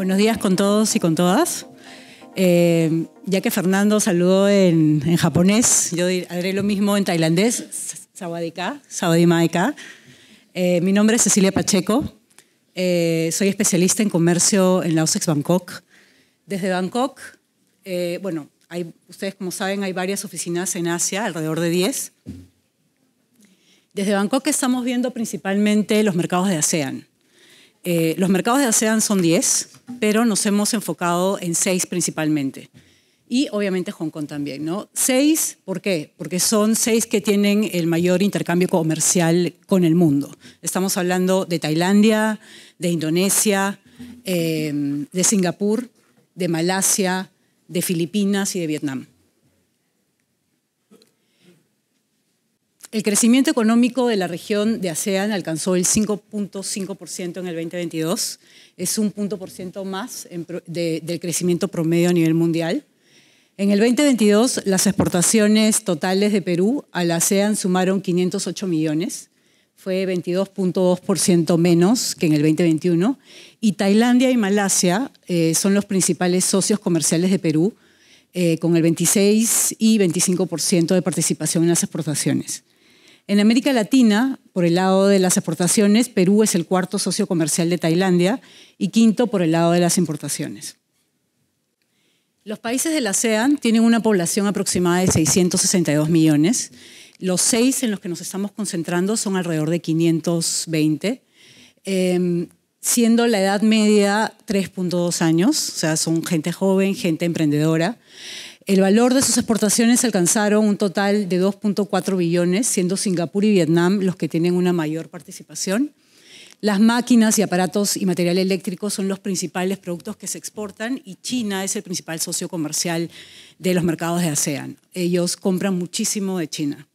Buenos días con todos y con todas. Eh, ya que Fernando saludó en, japonés, yo haré lo mismo en tailandés, sawadika, eh, mi nombre es Cecilia Pacheco, eh, soy especialista en comercio en la Bangkok. Desde Bangkok, bueno, ustedes como saben hay varias oficinas en Asia, alrededor de 10. Desde Bangkok estamos viendo principalmente los mercados de ASEAN. Eh, los mercados de ASEAN son 10, pero nos hemos enfocado en 6 principalmente. Y obviamente Hong Kong también, ¿no? 6, ¿por qué? Porque son 6 que tienen el mayor intercambio comercial con el mundo. Estamos hablando de Tailandia, de Indonesia, eh, de Singapur, de Malasia, de Filipinas y de Vietnam. El crecimiento económico de la región de ASEAN alcanzó el 5.5% en el 2022. Es un punto por ciento más del crecimiento promedio a nivel mundial. En el 2022, las exportaciones totales de Perú a la ASEAN sumaron 508 millones. Fue 22.2% menos que en el 2021. Y Tailandia y Malasia eh, son los principales socios comerciales de Perú, eh, con el 26 y 25% de participación en las exportaciones. En América Latina, por el lado de las exportaciones, Perú es el cuarto socio comercial de Tailandia y quinto por el lado de las importaciones. Los países de la ASEAN tienen una población aproximada de 662 millones. Los seis en los que nos estamos concentrando son alrededor de 520, em, siendo la edad media 3.2 años, o sea, son gente joven, gente emprendedora. El valor de sus exportaciones alcanzaron un total de 2.4 billones, siendo Singapur y Vietnam los que tienen una mayor participación. Las máquinas y aparatos y material eléctrico son los principales productos que se exportan y China es el principal socio comercial de los mercados de ASEAN. Ellos compran muchísimo de China.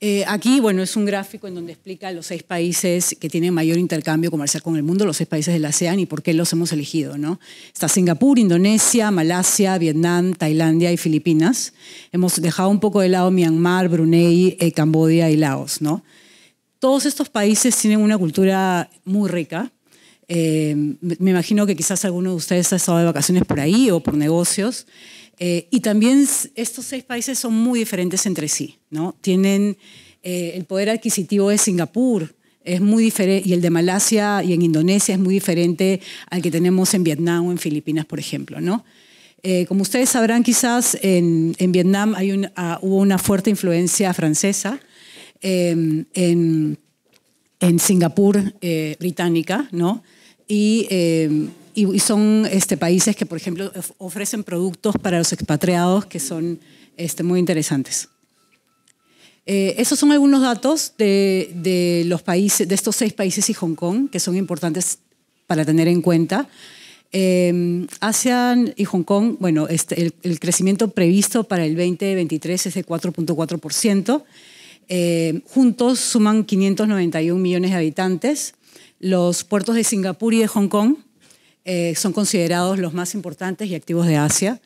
Eh, aquí, bueno, es un gráfico en donde explica los seis países que tienen mayor intercambio comercial con el mundo, los seis países la ASEAN y por qué los hemos elegido, ¿no? Está Singapur, Indonesia, Malasia, Vietnam, Tailandia y Filipinas. Hemos dejado un poco de lado Myanmar, Brunei, Cambodia eh, Camboya y Laos, ¿no? Todos estos países tienen una cultura muy rica. Eh, me imagino que quizás alguno de ustedes ha estado de vacaciones por ahí o por negocios. Eh, y también estos seis países son muy diferentes entre sí, ¿no? Tienen eh, el poder adquisitivo de Singapur es muy diferente y el de Malasia y en Indonesia es muy diferente al que tenemos en Vietnam o en Filipinas, por ejemplo, ¿no? Eh, como ustedes sabrán, quizás en, en Vietnam hay ah, hubo una fuerte influencia francesa, em, en, en Singapur británica, ¿no? Y em, y, son este, países que, por ejemplo, ofrecen productos para los expatriados que son este, muy interesantes. Eh, esos son algunos datos de, los países, de estos seis países y Hong Kong, que son importantes para tener en cuenta. Eh, Asia y Hong Kong, bueno, este, el, crecimiento previsto para el 2023 es de 4.4%. Eh, juntos suman 591 millones de habitantes. Los puertos de Singapur y de Hong Kong eh, son considerados los más importantes y activos de Asia.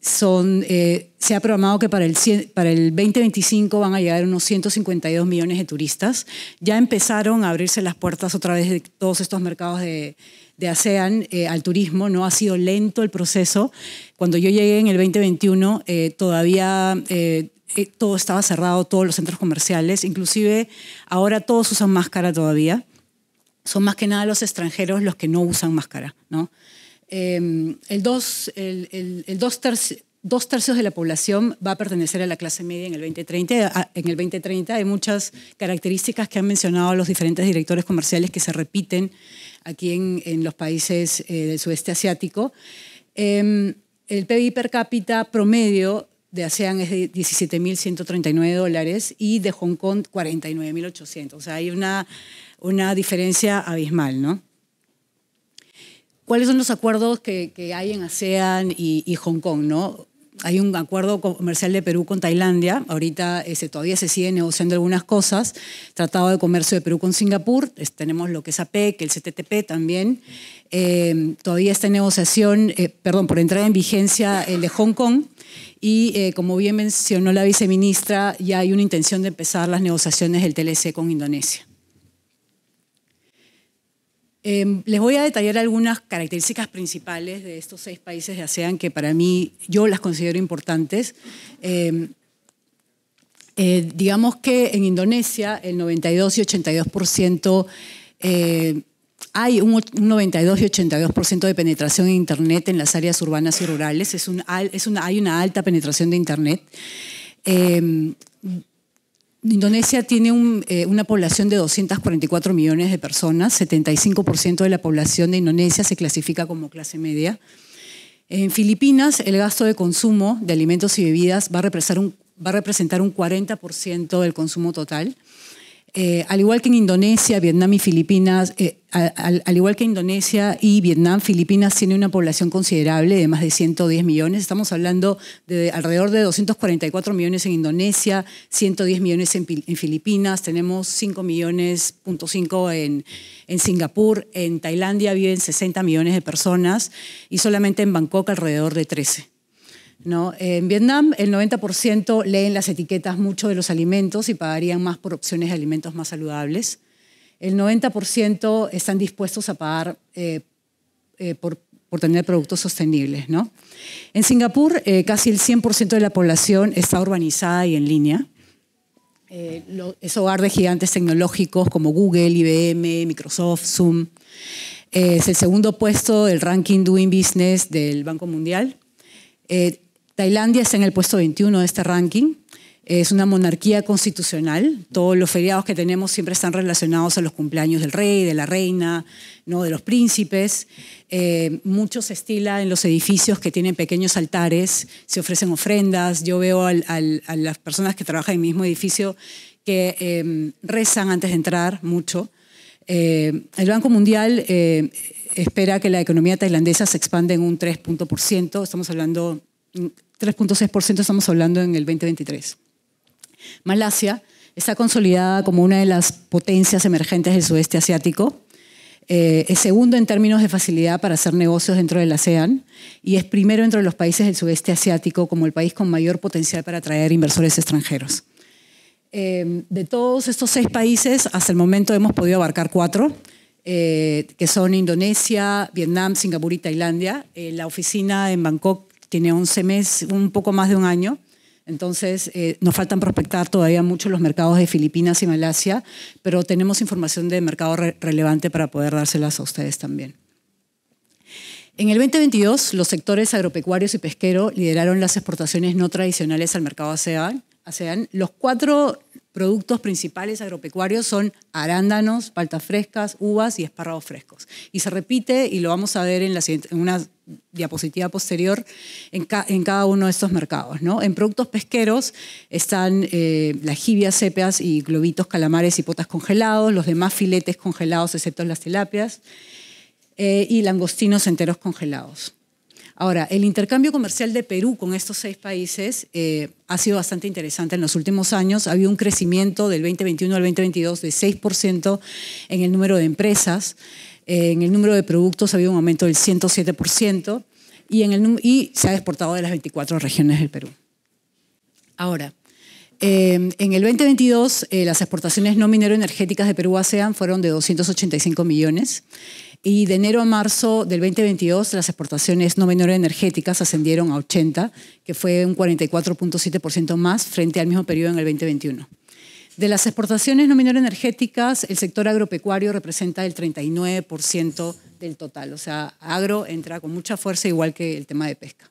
Son, eh, se ha programado que para el, para el 2025 van a llegar unos 152 millones de turistas. Ya empezaron a abrirse las puertas otra vez de todos estos mercados de, de ASEAN eh, al turismo. No ha sido lento el proceso. Cuando yo llegué en el 2021 todavía todo estaba cerrado, todos los centros comerciales, inclusive ahora todos usan máscara todavía son más que nada los extranjeros los que no usan máscara. ¿no? Em, el dos, el, dos, tercios de la población va a pertenecer a la clase media en el 2030. En el 2030 hay muchas características que han mencionado los diferentes directores comerciales que se repiten aquí en, los países eh, del sudeste asiático. Em, el PIB per cápita promedio de ASEAN es de 17.139 dólares y de Hong Kong 49.800. O sea, hay una una diferencia abismal, ¿no? ¿Cuáles son los acuerdos que, hay en ASEAN y, Hong Kong, no? Hay un acuerdo comercial de Perú con Tailandia, ahorita todavía se sigue negociando algunas cosas, Tratado de Comercio de Perú con Singapur, tenemos lo que es APEC, el CTTP también, eh, todavía está en negociación, eh, perdón, por entrar en vigencia el de Hong Kong, y eh, como bien mencionó la viceministra, ya hay una intención de empezar las negociaciones del TLC con Indonesia. Em, les voy a detallar algunas características principales de estos seis países de ASEAN que para mí yo las considero importantes. Em, eh, digamos que en Indonesia el 92 y 82% eh, hay un, 92 y 82% de penetración en Internet en las áreas urbanas y rurales. es una, hay una alta penetración de Internet em, Indonesia tiene eh, una población de 244 millones de personas, 75% de la población de Indonesia se clasifica como clase media. En Filipinas, el gasto de consumo de alimentos y bebidas va representar un, va a representar un 40% del consumo total. Eh, al igual que en Indonesia, Vietnam y Filipinas, eh, al, igual que Indonesia y Vietnam, Filipinas tiene una población considerable de más de 110 millones. Estamos hablando de alrededor de 244 millones en Indonesia, 110 millones en, Filipinas, tenemos 5 millones, en, en Singapur, en Tailandia viven 60 millones de personas y solamente en Bangkok alrededor de 13. En Vietnam el 90% leen las etiquetas mucho de los alimentos y pagarían más por opciones de alimentos más saludables. El 90% están dispuestos a pagar eh, eh, por, tener productos sostenibles. En Singapur eh, casi el 100% de la población está urbanizada y en línea. es hogar de gigantes tecnológicos como Google, IBM, Microsoft, Zoom. es el segundo puesto del ranking Doing Business del Banco Mundial. Tailandia está en el puesto 21 de este ranking. Es una monarquía constitucional. Todos los feriados que tenemos siempre están relacionados a los cumpleaños del rey, de la reina, ¿no? de los príncipes. Eh, mucho se estila en los edificios que tienen pequeños altares, se ofrecen ofrendas. Yo veo a las personas que trabajan en el mismo edificio que em, rezan antes de entrar mucho. Eh, el Banco Mundial eh, espera que la economía tailandesa se expande en un 3 Estamos hablando 3.6% estamos hablando en el 2023. Malasia está consolidada como una de las potencias emergentes del sudeste asiático. Eh, es segundo en términos de facilidad para hacer negocios dentro del ASEAN y es primero entre los países del sudeste asiático como el país con mayor potencial para atraer inversores extranjeros. Eh, de todos estos seis países, hasta el momento hemos podido abarcar cuatro, eh, que son Indonesia, Vietnam, Singapur y Tailandia. la oficina en Bangkok tiene 11 meses, un poco más de un año. Entonces, eh, nos faltan prospectar todavía mucho los mercados de Filipinas y Malasia, pero tenemos información de mercado relevante para poder dárselas a ustedes también. En el 2022, los sectores agropecuarios y pesquero lideraron las exportaciones no tradicionales al mercado ASEAN. Los cuatro productos principales agropecuarios son arándanos, paltas frescas, uvas y espárragos frescos. Y se repite, y lo vamos a ver en, la, en diapositiva posterior en, cada uno de estos mercados. ¿no? En productos pesqueros están eh, las jibias, cepias y globitos, calamares y potas congelados, los demás filetes congelados excepto las tilapias eh, y langostinos enteros congelados. Ahora, el intercambio comercial de Perú con estos seis países eh, ha sido bastante interesante en los últimos años. Ha habido un crecimiento del 2021 al 2022 de 6% en el número de empresas en el número de productos ha habido un aumento del 107% y, en el, y se ha exportado de las 24 regiones del Perú. Ahora, eh, en el 2022 eh, las exportaciones no minero-energéticas de Perú a ASEAN fueron de 285 millones y de enero a marzo del 2022 las exportaciones no minero-energéticas ascendieron a 80, que fue un 44.7% más frente al mismo periodo en el 2021. De las exportaciones no minero-energéticas, el sector agropecuario representa el 39% del total. O sea, agro entra con mucha fuerza, igual que el tema de pesca.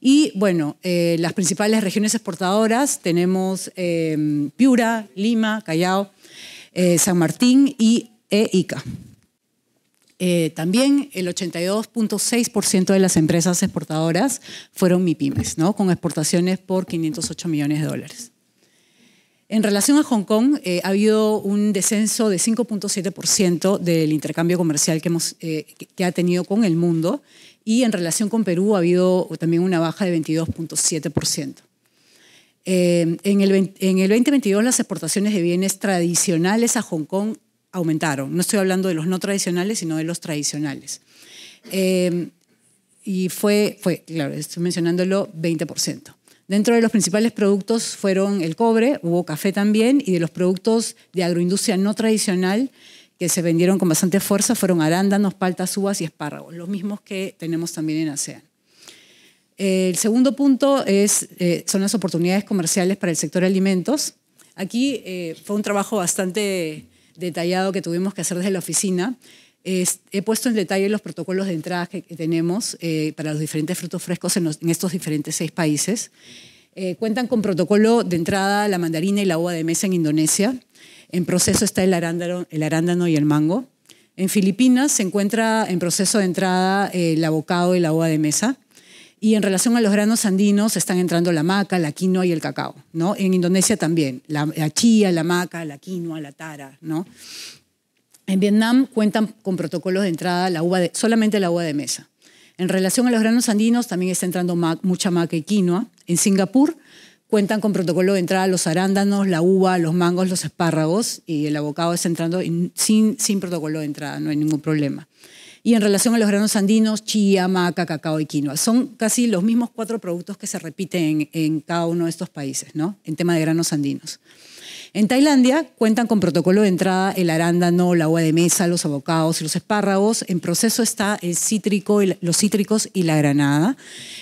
Y bueno, eh, las principales regiones exportadoras tenemos eh, Piura, Lima, Callao, eh, San Martín y e Ica. también el 82.6% de las empresas exportadoras fueron MIPIMES, ¿no? con exportaciones por 508 millones de dólares. En relación a Hong Kong, eh, ha habido un descenso de 5.7% del intercambio comercial que, hemos, eh, ha tenido con el mundo y en relación con Perú ha habido también una baja de 22.7%. Eh, en, el, en el 2022 las exportaciones de bienes tradicionales a Hong Kong aumentaron. No estoy hablando de los no tradicionales, sino de los tradicionales. y fue, fue, claro, estoy mencionándolo, 20%. Dentro de los principales productos fueron el cobre, hubo café también, y de los productos de agroindustria no tradicional que se vendieron con bastante fuerza fueron arándanos, paltas, uvas y espárragos, los mismos que tenemos también en ASEAN. El segundo punto es, eh, son las oportunidades comerciales para el sector alimentos. Aquí eh, fue un trabajo bastante detallado que tuvimos que hacer desde la oficina he puesto en detalle los protocolos de entrada que, tenemos eh, para los diferentes frutos frescos en, estos diferentes seis países. Eh, cuentan con protocolo de entrada la mandarina y la uva de mesa en Indonesia. En proceso está el arándano, el arándano y el mango. En Filipinas se encuentra en proceso de entrada eh, el abocado y la uva de mesa. Y en relación a los granos andinos están entrando la maca, la quinoa y el cacao. ¿no? En Indonesia también, la, chía, la maca, la quinoa, la tara. ¿no? En Vietnam cuentan con protocolos de entrada solamente la uva de mesa. En relación a los granos andinos también está entrando mucha maca y quinoa. En Singapur cuentan con protocolo de entrada los arándanos, la uva, los mangos, los espárragos y el abocado está entrando sin, sin protocolo de entrada, no hay ningún problema. Y en relación a los granos andinos, chía, maca, cacao y quinoa. Son casi los mismos cuatro productos que se repiten en, en cada uno de estos países, ¿no? En tema de granos andinos. En Tailandia cuentan con protocolo de entrada el arándano, la agua de mesa, los abocados y los espárragos. En proceso está el cítrico, los cítricos y la granada.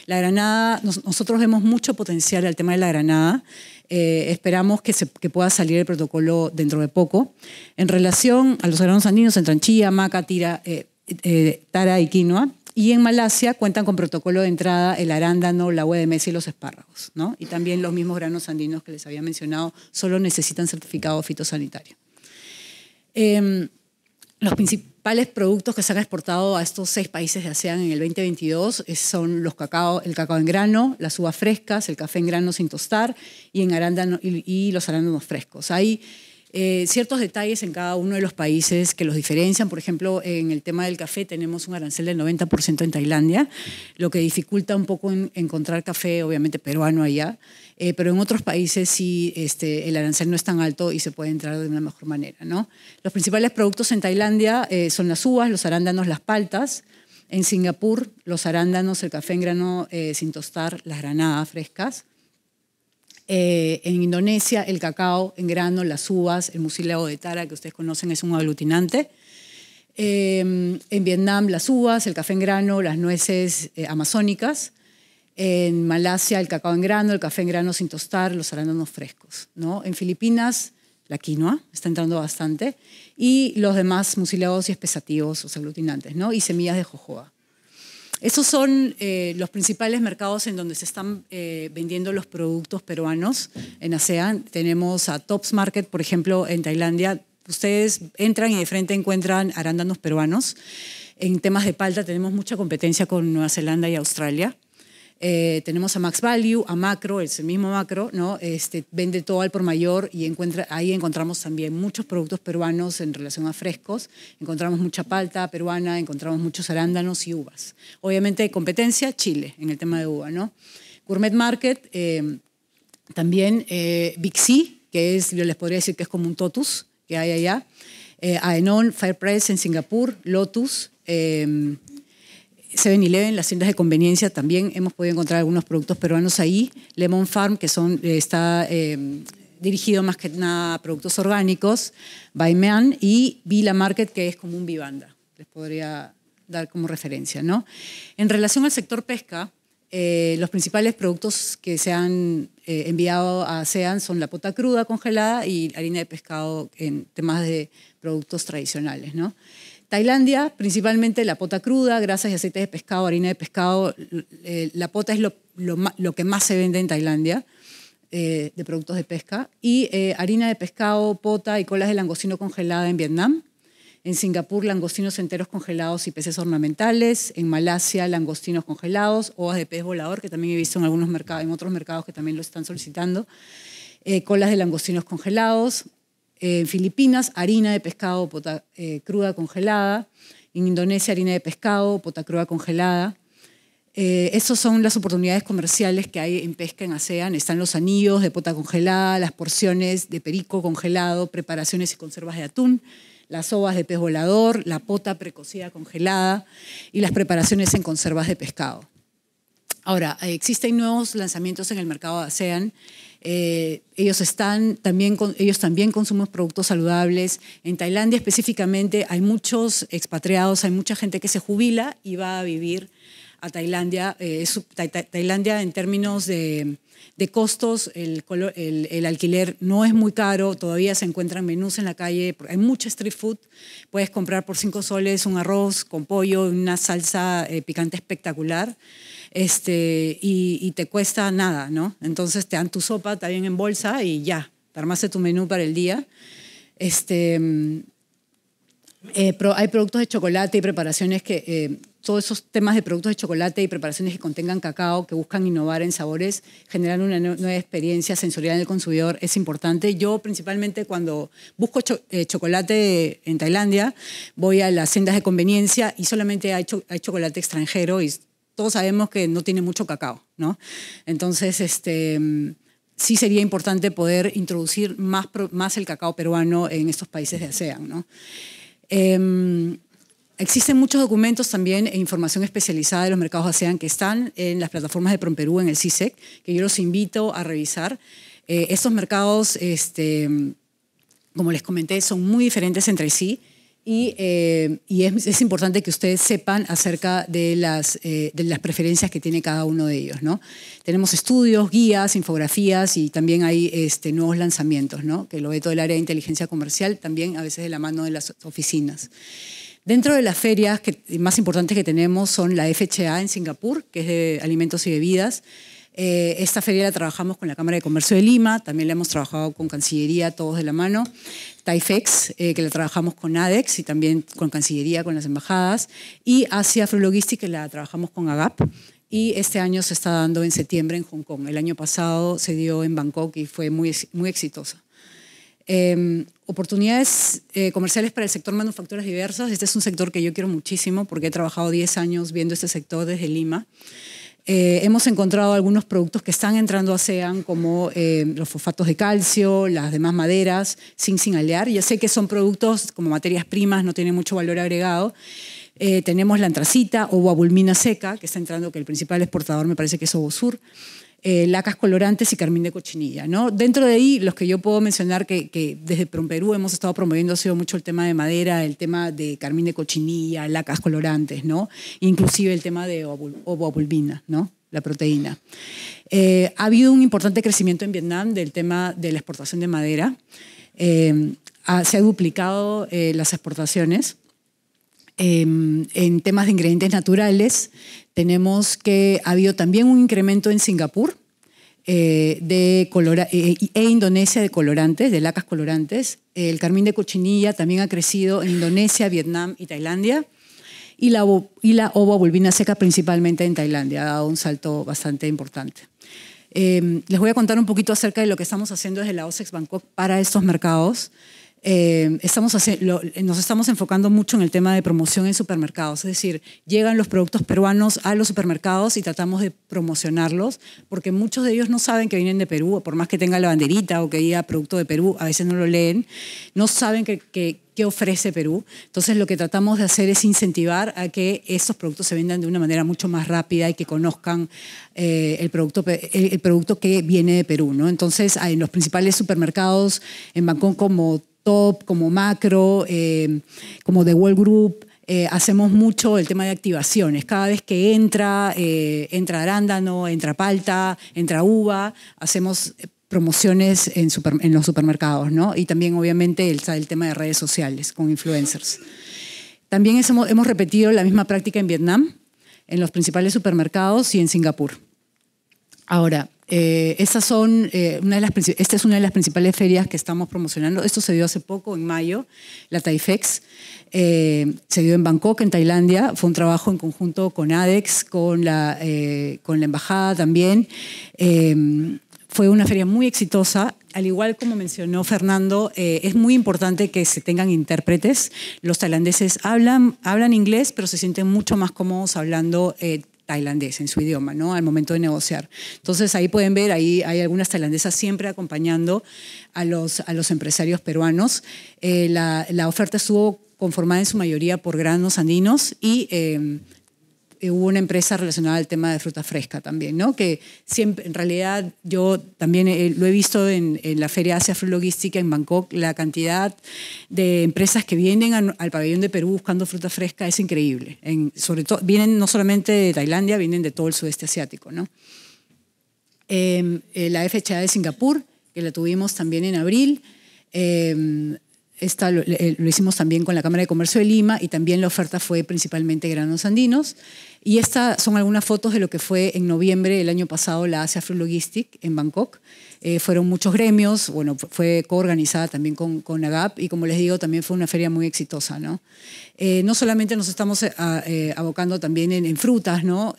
La granada, nosotros vemos mucho potencial al tema de la granada. Eh, esperamos que, se, pueda salir el protocolo dentro de poco. En relación a los granos andinos, en chía, maca, tira, eh, eh, tara y quinoa, y en Malasia cuentan con protocolo de entrada el arándano, la uva de mesa y los espárragos. ¿no? Y también los mismos granos andinos que les había mencionado solo necesitan certificado fitosanitario. Em, los principales productos que se han exportado a estos seis países de ASEAN en el 2022 eh, son los cacao, el cacao en grano, las uvas frescas, el café en grano sin tostar y, en arándano, los arándanos frescos. Hay eh, ciertos detalles en cada uno de los países que los diferencian. Por ejemplo, en el tema del café tenemos un arancel del 90% en Tailandia, lo que dificulta un poco encontrar café, obviamente peruano allá, eh, pero en otros países sí este, el arancel no es tan alto y se puede entrar de una mejor manera. Los principales productos en Tailandia eh, son las uvas, los arándanos, las paltas. En Singapur, los arándanos, el café en grano sin tostar, las granadas frescas. Eh, en Indonesia, el cacao en grano, las uvas, el musileo de tara, que ustedes conocen, es un aglutinante. Em, en Vietnam, las uvas, el café en grano, las nueces eh, amazónicas. En Malasia, el cacao en grano, el café en grano sin tostar, los arándanos frescos. ¿no? En Filipinas, la quinoa, está entrando bastante. Y los demás musileos y espesativos, los aglutinantes, ¿no? y semillas de jojoba. Esos son eh, los principales mercados en donde se están eh, vendiendo los productos peruanos en ASEAN. Tenemos a Tops Market, por ejemplo, en Tailandia. Ustedes entran y de frente encuentran arándanos peruanos. En temas de palta tenemos mucha competencia con Nueva Zelanda y Australia. Eh, tenemos a Max Value, a Macro, es el mismo Macro, ¿no? Este, vende todo al por mayor y encuentra, ahí encontramos también muchos productos peruanos en relación a frescos. Encontramos mucha palta peruana, encontramos muchos arándanos y uvas. Obviamente, competencia, Chile, en el tema de uva, ¿no? Gourmet Market, eh, también eh, Bixi, que es, yo les podría decir que es como un totus que hay allá. Eh, Aenon, Firepress en Singapur, Lotus, eh, 7-Eleven, las tiendas de conveniencia también hemos podido encontrar algunos productos peruanos ahí. Lemon Farm, que eh, está eh, dirigido más que nada a productos orgánicos, Baimean, y Vila Market, que es como un vivanda. Les podría dar como referencia. ¿no? En relación al sector pesca, eh, los principales productos que se han enviado a ASEAN son la pota cruda congelada y harina de pescado en temas de productos tradicionales. ¿no? Tailandia, principalmente la pota cruda, grasas y aceites de pescado, harina de pescado. Eh, la pota es lo, que más se vende en Tailandia eh, de productos de pesca. Y eh, harina de pescado, pota y colas de langostino congelada en Vietnam. En Singapur, langostinos enteros congelados y peces ornamentales. En Malasia, langostinos congelados, hojas de pez volador, que también he visto en, algunos mercados, en otros mercados que también lo están solicitando. colas de langostinos congelados en eh, Filipinas, harina de pescado pota, eh, cruda congelada. En Indonesia, harina de pescado, pota cruda congelada. Eh, esas son las oportunidades comerciales que hay en pesca en ASEAN. Están los anillos de pota congelada, las porciones de perico congelado, preparaciones y conservas de atún, las ovas de pez volador, la pota precocida congelada y las preparaciones en conservas de pescado. Ahora, eh, existen nuevos lanzamientos en el mercado de ASEAN eh, ellos, están también ellos también consumen productos saludables. En Tailandia específicamente hay muchos expatriados, hay mucha gente que se jubila y va a vivir a Tailandia. Eh, Tailandia en términos de, de costos, el, el, alquiler no es muy caro, todavía se encuentran menús en la calle, hay mucho street food, puedes comprar por 5 soles un arroz con pollo, una salsa eh, picante espectacular este, y, te cuesta nada, ¿no? Entonces te dan tu sopa también en bolsa y ya, te armaste tu menú para el día. Este, mm, eh, hay productos de chocolate y preparaciones que, eh, todos esos temas de productos de chocolate y preparaciones que contengan cacao, que buscan innovar en sabores, generar una nueva experiencia sensorial en el consumidor es importante. Yo principalmente cuando busco eh, chocolate en Tailandia, voy a las sendas de conveniencia y solamente hay, hay chocolate extranjero y todos sabemos que no tiene mucho cacao, ¿no? Entonces, este, sí sería importante poder introducir más, más el cacao peruano en estos países de ASEAN, em, Existen muchos documentos también e información especializada de los mercados ASEAN que están en las plataformas de PromPerú, en el CISEC, e que yo los invito a revisar. Eh, estos mercados, este, como les comenté, son muy diferentes entre sí. Y, eh, es, importante que ustedes sepan acerca eh, de las, preferencias que tiene cada uno de ellos. ¿no? Tenemos estudios, guías, infografías y también hay este, nuevos lanzamientos, que lo ve todo el área de inteligencia comercial, también a veces de la mano de las oficinas. Dentro de las ferias más importantes que tenemos son la FHA en Singapur, que es de alimentos y bebidas. Eh, esta feria la trabajamos con la Cámara de Comercio de Lima, también la hemos trabajado con Cancillería, todos de la mano. TAIFEX, eh, que la trabajamos con ADEX y también con Cancillería, con las embajadas, y Asia Afrologistic, que la trabajamos con AGAP, y este año se está dando en septiembre en Hong Kong. El año pasado se dio en Bangkok y fue muy, muy exitosa. Em, oportunidades eh, comerciales para el sector manufacturas diversas. Este es un sector que yo quiero muchísimo porque he trabajado 10 años viendo este sector desde Lima. Eh, hemos encontrado algunos productos que están entrando a SEAN, como eh, los fosfatos de calcio, las demás maderas, sin alear Ya sé que son productos como materias primas, no tienen mucho valor agregado. Eh, tenemos la antracita o guabulmina seca, que está entrando, que el principal exportador me parece que es Sur. Eh, lacas colorantes y carmín de cochinilla. ¿no? Dentro de ahí, los que yo puedo mencionar que, desde Perú hemos estado promoviendo ha sido mucho el tema de madera, el tema de carmín de cochinilla, lacas colorantes, ¿no? inclusive el tema de ovoabulbina, ¿no? la proteína. Eh, ha habido un importante crecimiento en Vietnam del tema de la exportación de madera. Eh, se ha duplicado las exportaciones. Em, en temas de ingredientes naturales. Tenemos que ha habido también un incremento en Singapur eh, de eh, eh, e Indonesia de colorantes, de lacas colorantes. El carmín de cochinilla también ha crecido en Indonesia, Vietnam y Tailandia. Y la, y la ova bulbina seca principalmente en Tailandia ha dado un salto bastante importante. les voy a contar un poquito acerca de lo que estamos haciendo desde la OSEX Bangkok para estos mercados. Eh, estamos nos estamos enfocando mucho en el tema de promoción en supermercados, es decir, llegan los productos peruanos a los supermercados y tratamos de promocionarlos, porque muchos de ellos no saben que vienen de Perú, por más que tenga la banderita o que diga producto de Perú, a veces no lo leen, no saben que, qué ofrece Perú. Entonces lo que tratamos de hacer es incentivar a que estos productos se vendan de una manera mucho más rápida y que conozcan eh, el, producto, producto que viene de Perú. ¿no? Entonces en los principales supermercados en Bangkok como Top, como Macro, eh, como The World Group. Eh, hacemos mucho el tema de activaciones. Cada vez que entra, eh, entra arándano, entra palta, entra uva, hacemos promociones en, los supermercados, ¿no? Y también, obviamente, el, tema de redes sociales con influencers. También hemos repetido la misma práctica en Vietnam, en los principales supermercados y en Singapur. Ahora, eh, esas son, eh, una de las, esta es una de las principales ferias que estamos promocionando. Esto se dio hace poco, en mayo, la Taifex. Eh, se dio en Bangkok, en Tailandia. Fue un trabajo en conjunto con ADEX, con la, con la embajada también. fue una feria muy exitosa. Al igual como mencionó Fernando, es muy importante que se tengan intérpretes. Los tailandeses hablan, hablan inglés, pero se sienten mucho más cómodos hablando tailandés en su idioma, ¿no? Al momento de negociar. Entonces ahí pueden ver, ahí hay algunas tailandesas siempre acompañando a los, a los empresarios peruanos. Eh, la, oferta estuvo conformada en su mayoría por granos andinos y eh, eh, hubo una empresa relacionada al tema de fruta fresca también, ¿no? Que siempre, en realidad, yo también eh, lo he visto en, la Feria Asia Logística en Bangkok, la cantidad de empresas que vienen al pabellón de Perú buscando fruta fresca es increíble. En, sobre todo, vienen no solamente de Tailandia, vienen de todo el sudeste asiático, ¿no? Em, eh, la FHA de Singapur, que la tuvimos también en abril. Em, esta lo, lo, hicimos también con la Cámara de Comercio de Lima y también la oferta fue principalmente granos andinos. Y estas son algunas fotos de lo que fue en noviembre del año pasado la Asia Fruit Logistic en Bangkok. Eh, fueron muchos gremios, bueno, fue coorganizada también con, AGAP y como les digo, también fue una feria muy exitosa, ¿no? Eh, no solamente nos estamos eh, abocando también en, frutas, ¿no?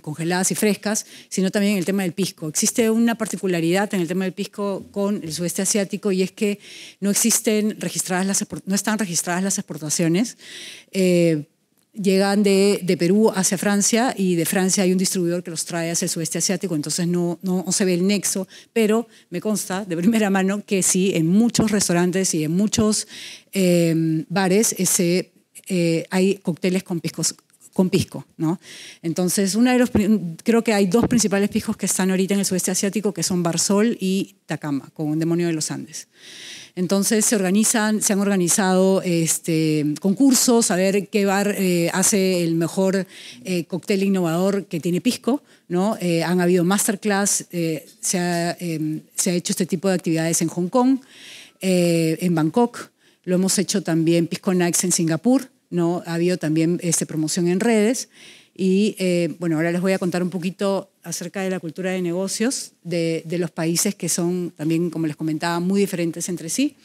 congeladas y frescas, sino también en el tema del pisco. Existe una particularidad en el tema del pisco con el sudeste asiático y es que no existen registradas las, no están registradas las exportaciones llegan de, Perú hacia Francia y de Francia hay un distribuidor que los trae hacia el sudeste asiático, entonces no, no, se ve el nexo, pero me consta de primera mano que sí, en muchos restaurantes y en muchos eh, bares ese, eh, hay cócteles con pisco, con pisco. ¿no? Entonces, uno de los, creo que hay dos principales piscos que están ahorita en el sudeste asiático, que son Barsol y Takama, con un demonio de los Andes. Entonces se organizan, se han organizado este, concursos a ver qué bar eh, hace el mejor eh, cóctel innovador que tiene pisco, ¿no? Eh, han habido masterclass, em, se ha, hecho este tipo de actividades en Hong Kong, en Bangkok, lo hemos hecho también Pisco Nights en Singapur, ¿no? Ha habido también este, promoción en redes. Y eh, bueno, ahora les voy a contar un poquito acerca de la cultura de negocios de, los países que son también, como les comentaba, muy diferentes entre sí.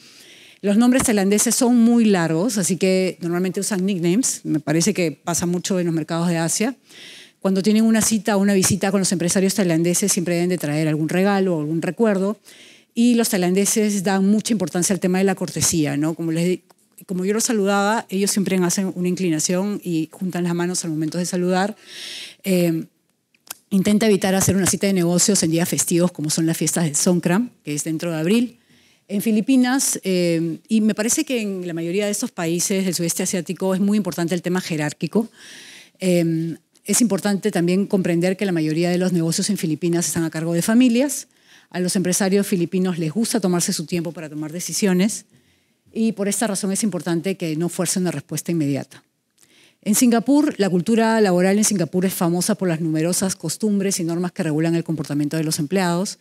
Los nombres tailandeses son muy largos, así que normalmente usan nicknames. Me parece que pasa mucho en los mercados de Asia. Cuando tienen una cita o una visita con los empresarios tailandeses, siempre deben de traer algún regalo o algún recuerdo. Y los tailandeses dan mucha importancia al tema de la cortesía, ¿no? Como les, como yo los saludaba, ellos siempre hacen una inclinación y juntan las manos al momento de saludar. Eh, intenta evitar hacer una cita de negocios en días festivos como son las fiestas de Songkran, que es dentro de abril. En Filipinas, eh, y me parece que en la mayoría de estos países del sudeste asiático es muy importante el tema jerárquico. Eh, es importante también comprender que la mayoría de los negocios en Filipinas están a cargo de familias. A los empresarios filipinos les gusta tomarse su tiempo para tomar decisiones y por esta razón es importante que no fuerce una respuesta inmediata. En Singapur, la cultura laboral en Singapur es famosa por las numerosas costumbres y normas que regulan el comportamiento de los empleados.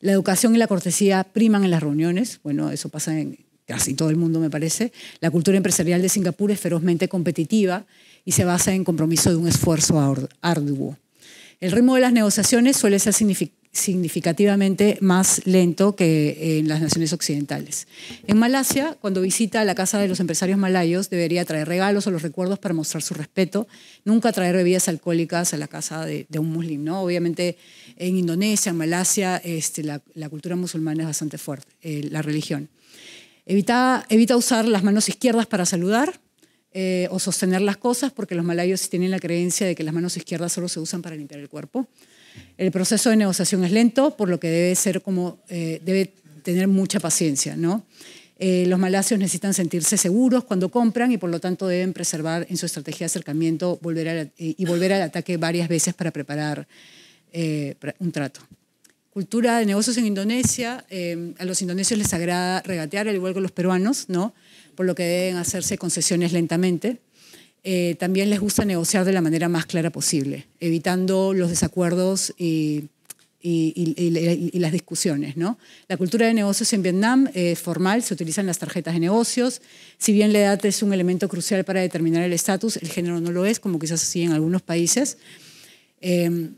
La educación y la cortesía priman en las reuniones, bueno, eso pasa en casi todo el mundo me parece. La cultura empresarial de Singapur es ferozmente competitiva y se basa en compromiso de un esfuerzo arduo. El ritmo de las negociaciones suele ser significativo significativamente más lento que en las naciones occidentales. En Malasia, cuando visita la casa de los empresarios malayos, debería traer regalos o los recuerdos para mostrar su respeto, nunca traer bebidas alcohólicas a la casa de, un muslim. ¿no? Obviamente en Indonesia, en Malasia, este, la, cultura musulmana es bastante fuerte, eh, la religión. Evita, usar las manos izquierdas para saludar, eh, o sostener las cosas, porque los malayos tienen la creencia de que las manos izquierdas solo se usan para limpiar el cuerpo. El proceso de negociación es lento, por lo que debe ser como, eh, debe tener mucha paciencia, eh, los malasios necesitan sentirse seguros cuando compran y por lo tanto deben preservar en su estrategia de acercamiento volver y volver al ataque varias veces para preparar eh, un trato. Cultura de negocios en Indonesia. a los indonesios les agrada regatear, al igual que los peruanos, por lo que deben hacerse concesiones lentamente. Eh, también les gusta negociar de la manera más clara posible, evitando los desacuerdos y, las discusiones. ¿no? La cultura de negocios en Vietnam es formal, se utilizan las tarjetas de negocios. Si bien la edad es un elemento crucial para determinar el estatus, el género no lo es, como quizás así en algunos países. Eh,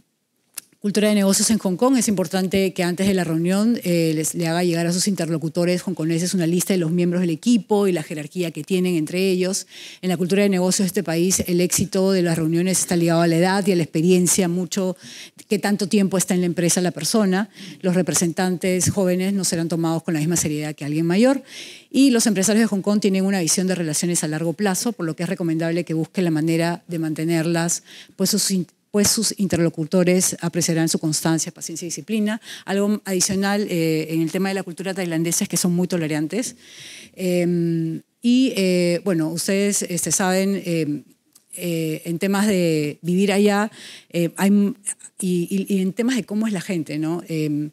Cultura de negocios en Hong Kong. Es importante que antes de la reunión eh, les, le haga llegar a sus interlocutores hongkoneses una lista de los miembros del equipo y la jerarquía que tienen entre ellos. En la cultura de negocios de este país, el éxito de las reuniones está ligado a la edad y a la experiencia, mucho que tanto tiempo está en la empresa la persona. Los representantes jóvenes no serán tomados con la misma seriedad que alguien mayor. Y los empresarios de Hong Kong tienen una visión de relaciones a largo plazo, por lo que es recomendable que busquen la manera de mantenerlas pues, sus pues sus interlocutores apreciarán su constancia, paciencia y disciplina. Algo adicional eh, en el tema de la cultura tailandesa es que son muy tolerantes. Em, y eh, bueno, ustedes este, saben... Em, eh, en temas de vivir allá y, en temas de cómo es la gente, em,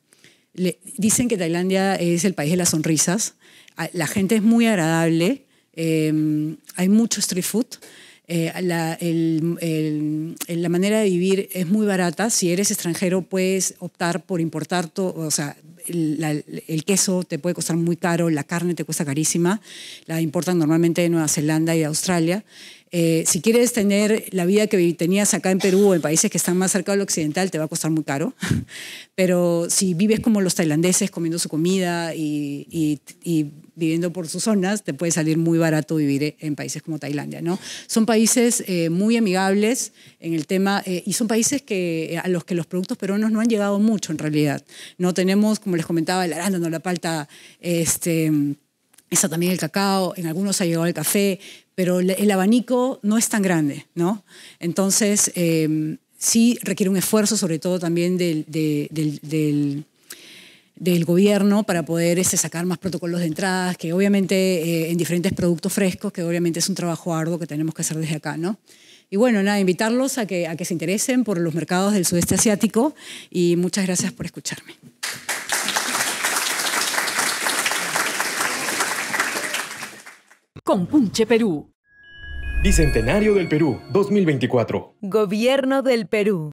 dicen que Tailandia es el país de las sonrisas. La gente es muy agradable, hay mucho street food. Eh, la, la, manera de vivir es muy barata. Si eres extranjero, puedes optar por importar todo. O sea, el, el, queso te puede costar muy caro, la carne te cuesta carísima. La importan normalmente de Nueva Zelanda y de Australia. Eh, si quieres tener la vida que tenías acá en Perú o en países que están más cerca del occidental, te va a costar muy caro. Pero si vives como los tailandeses, comiendo su comida y, viviendo por sus zonas, te puede salir muy barato vivir e, en países como Tailandia. ¿no? Son países eh, muy amigables en el tema eh, y son países que, a los que los productos peruanos no han llegado mucho en realidad. No tenemos, como les comentaba, el arándano, la palta, este, esa también el cacao, en algunos ha llegado el café, pero el abanico no es tan grande, ¿no? Entonces, em, sí requiere un esfuerzo, sobre todo también del, gobierno para poder este, sacar más protocolos de entradas, que obviamente eh, en diferentes productos frescos, que obviamente es un trabajo arduo que tenemos que hacer desde acá, ¿no? Y bueno, nada, invitarlos a que, a que se interesen por los mercados del sudeste asiático y muchas gracias por escucharme. con Punche Perú. Bicentenario del Perú, 2024. Gobierno del Perú.